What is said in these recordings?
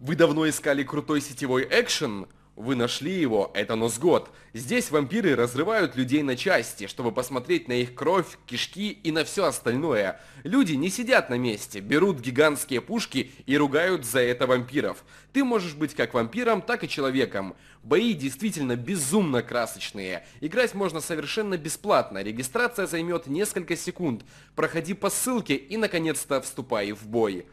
Вы давно искали крутой сетевой экшен? Вы нашли его, это Носгод. Здесь вампиры разрывают людей на части, чтобы посмотреть на их кровь, кишки и на все остальное. Люди не сидят на месте, берут гигантские пушки и ругают за это вампиров. Ты можешь быть как вампиром, так и человеком. Бои действительно безумно красочные. Играть можно совершенно бесплатно, регистрация займет несколько секунд. Проходи по ссылке и наконец-то вступай в бой.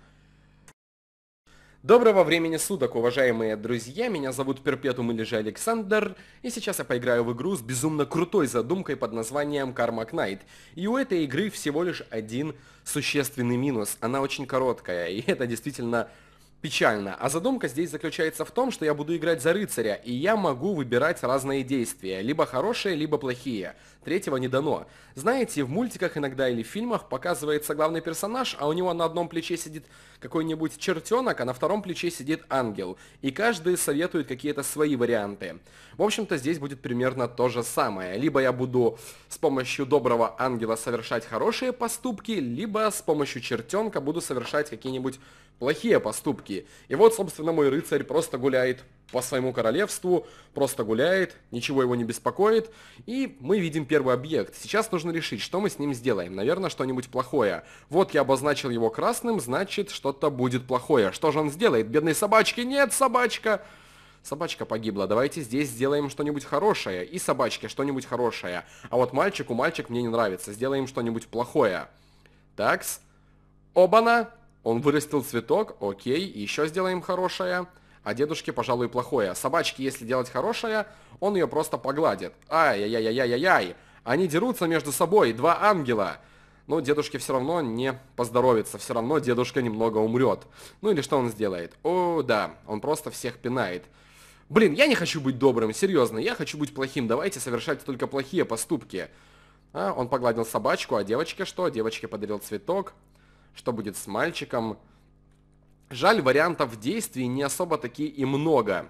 Доброго времени суток, уважаемые друзья, меня зовут Перпетум или же Александр, и сейчас я поиграю в игру с безумно крутой задумкой под названием Кармак Knight. И у этой игры всего лишь один существенный минус, она очень короткая, и это действительно печально. А задумка здесь заключается в том, что я буду играть за рыцаря, и я могу выбирать разные действия, либо хорошие, либо плохие. Третьего не дано. Знаете, в мультиках иногда или в фильмах показывается главный персонаж, а у него на одном плече сидит какой-нибудь чертенок, а на втором плече сидит ангел. И каждый советует какие-то свои варианты. В общем-то, здесь будет примерно то же самое. Либо я буду с помощью доброго ангела совершать хорошие поступки, либо с помощью чертенка буду совершать какие-нибудь плохие поступки такие. И вот, собственно, мой рыцарь просто гуляет по своему королевству, просто гуляет, ничего его не беспокоит, и мы видим первый объект. Сейчас нужно решить, что мы с ним сделаем. Наверное, что-нибудь плохое. Вот я обозначил его красным, значит, что-то будет плохое. Что же он сделает? Бедной собачки нет, собачка! Собачка погибла, давайте здесь сделаем что-нибудь хорошее. И собачке что-нибудь хорошее. А вот мальчику, мальчик мне не нравится, сделаем что-нибудь плохое. Такс. Обана! Он вырастил цветок, окей, еще сделаем хорошее. А дедушке, пожалуй, плохое. Собачке, если делать хорошее, он ее просто погладит. Ай-яй-яй-яй-яй-яй. Они дерутся между собой, два ангела. Но дедушке все равно не поздоровится, все равно дедушка немного умрет. Ну или что он сделает? О, да, он просто всех пинает. Блин, я не хочу быть добрым, серьезно, я хочу быть плохим, давайте совершать только плохие поступки. А, он погладил собачку, а девочке что? Девочке подарил цветок что будет с мальчиком. Жаль, вариантов действий не особо такие и много.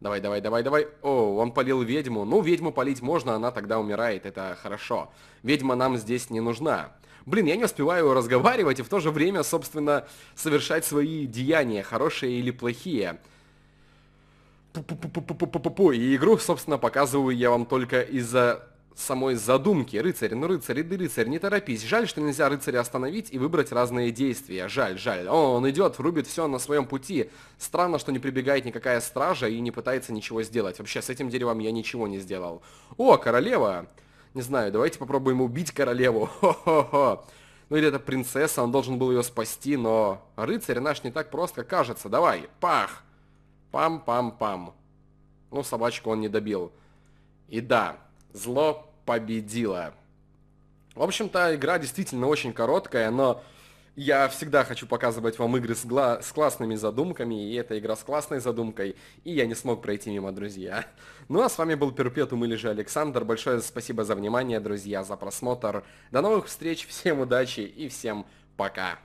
Давай, давай, давай, давай. О, он полил ведьму. Ну, ведьму полить можно, она тогда умирает, это хорошо. Ведьма нам здесь не нужна. Блин, я не успеваю разговаривать и в то же время, собственно, совершать свои деяния, хорошие или плохие. Пу -пу -пу И игру, собственно, показываю я вам только из-за самой задумки. Рыцарь, ну рыцарь, иди рыцарь, не торопись. Жаль, что нельзя рыцаря остановить и выбрать разные действия. Жаль, жаль. О, он идет, рубит все на своем пути. Странно, что не прибегает никакая стража и не пытается ничего сделать. Вообще, с этим деревом я ничего не сделал. О, королева! Не знаю, давайте попробуем убить королеву. Хо-хо-хо. Ну или это принцесса, он должен был ее спасти, но... Рыцарь наш не так просто кажется. Давай, пах! Пам-пам-пам. Ну, собачку он не добил. И да, зло победило. В общем-то, игра действительно очень короткая, но я всегда хочу показывать вам игры с, гла- с классными задумками, и эта игра с классной задумкой, и я не смог пройти мимо, друзья. Ну а с вами был Перпетум или же Александр. Большое спасибо за внимание, друзья, за просмотр. До новых встреч, всем удачи и всем пока.